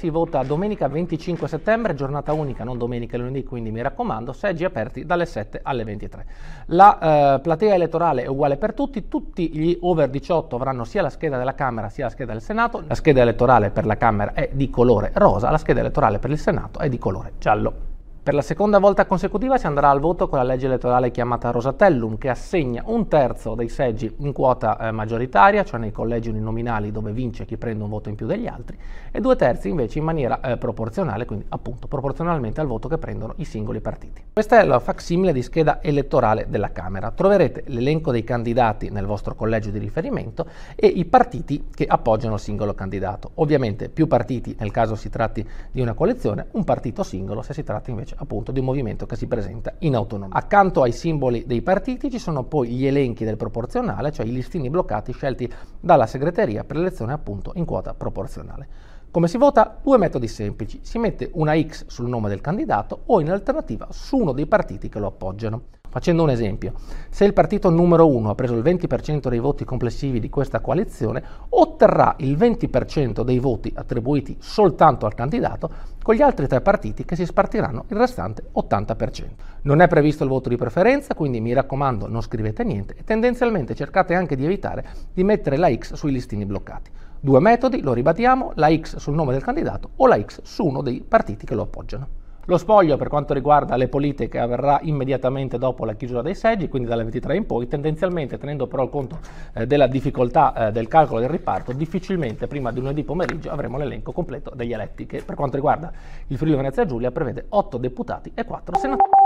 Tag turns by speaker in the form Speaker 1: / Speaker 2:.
Speaker 1: si vota domenica 25 settembre, giornata unica, non domenica e lunedì, quindi mi raccomando, seggi aperti dalle 7 alle 23. La eh, platea elettorale è uguale per tutti, tutti gli over 18 avranno sia la scheda della Camera sia la scheda del Senato, la scheda elettorale per la Camera è di colore rosa, la scheda elettorale per il Senato è di colore giallo. Per la seconda volta consecutiva si andrà al voto con la legge elettorale chiamata Rosatellum, che assegna un terzo dei seggi in quota eh, maggioritaria, cioè nei collegi uninominali dove vince chi prende un voto in più degli altri, e due terzi invece in maniera eh, proporzionale, quindi appunto proporzionalmente al voto che prendono i singoli partiti. Questa è la facsimile di scheda elettorale della Camera. Troverete l'elenco dei candidati nel vostro collegio di riferimento e i partiti che appoggiano il singolo candidato. Ovviamente più partiti nel caso si tratti di una coalizione, un partito singolo se si tratta invece invece appunto di un movimento che si presenta in autonomia. Accanto ai simboli dei partiti ci sono poi gli elenchi del proporzionale, cioè i listini bloccati scelti dalla segreteria per l'elezione appunto in quota proporzionale. Come si vota? Due metodi semplici. Si mette una X sul nome del candidato o in alternativa su uno dei partiti che lo appoggiano. Facendo un esempio, se il partito numero 1 ha preso il 20% dei voti complessivi di questa coalizione, otterrà il 20% dei voti attribuiti soltanto al candidato con gli altri tre partiti che si spartiranno il restante 80%. Non è previsto il voto di preferenza, quindi mi raccomando non scrivete niente e tendenzialmente cercate anche di evitare di mettere la X sui listini bloccati. Due metodi, lo ribadiamo, la X sul nome del candidato o la X su uno dei partiti che lo appoggiano. Lo spoglio per quanto riguarda le politiche avverrà immediatamente dopo la chiusura dei seggi, quindi dalle 23 in poi, tendenzialmente tenendo però conto eh, della difficoltà eh, del calcolo del riparto, difficilmente prima di lunedì pomeriggio avremo l'elenco completo degli eletti che per quanto riguarda il Friuli Venezia Giulia prevede 8 deputati e 4 senatori.